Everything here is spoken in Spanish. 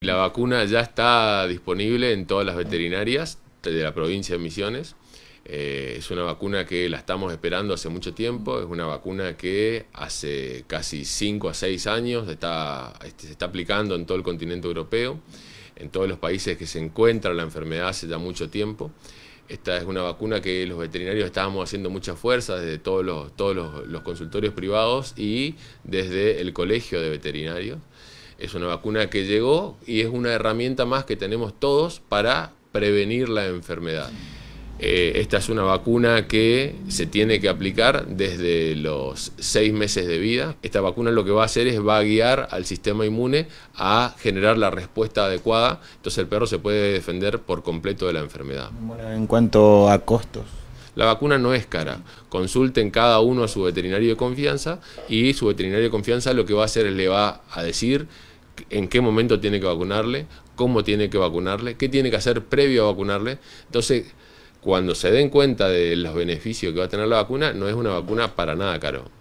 La vacuna ya está disponible en todas las veterinarias de la provincia de Misiones. Eh, es una vacuna que la estamos esperando hace mucho tiempo, es una vacuna que hace casi 5 a 6 años este, se está aplicando en todo el continente europeo, en todos los países que se encuentra la enfermedad hace ya mucho tiempo. Esta es una vacuna que los veterinarios estábamos haciendo mucha fuerza desde todos todos los consultorios privados y desde el colegio de veterinarios. Es una vacuna que llegó y es una herramienta más que tenemos todos para prevenir la enfermedad. Eh, esta es una vacuna que se tiene que aplicar desde los seis meses de vida. Esta vacuna lo que va a hacer es va a guiar al sistema inmune a generar la respuesta adecuada. Entonces el perro se puede defender por completo de la enfermedad. Bueno, en cuanto a costos. La vacuna no es cara. Consulten cada uno a su veterinario de confianza y su veterinario de confianza lo que va a hacer es le va a decir en qué momento tiene que vacunarle, cómo tiene que vacunarle, qué tiene que hacer previo a vacunarle. Entonces, cuando se den cuenta de los beneficios que va a tener la vacuna, no es una vacuna para nada caro.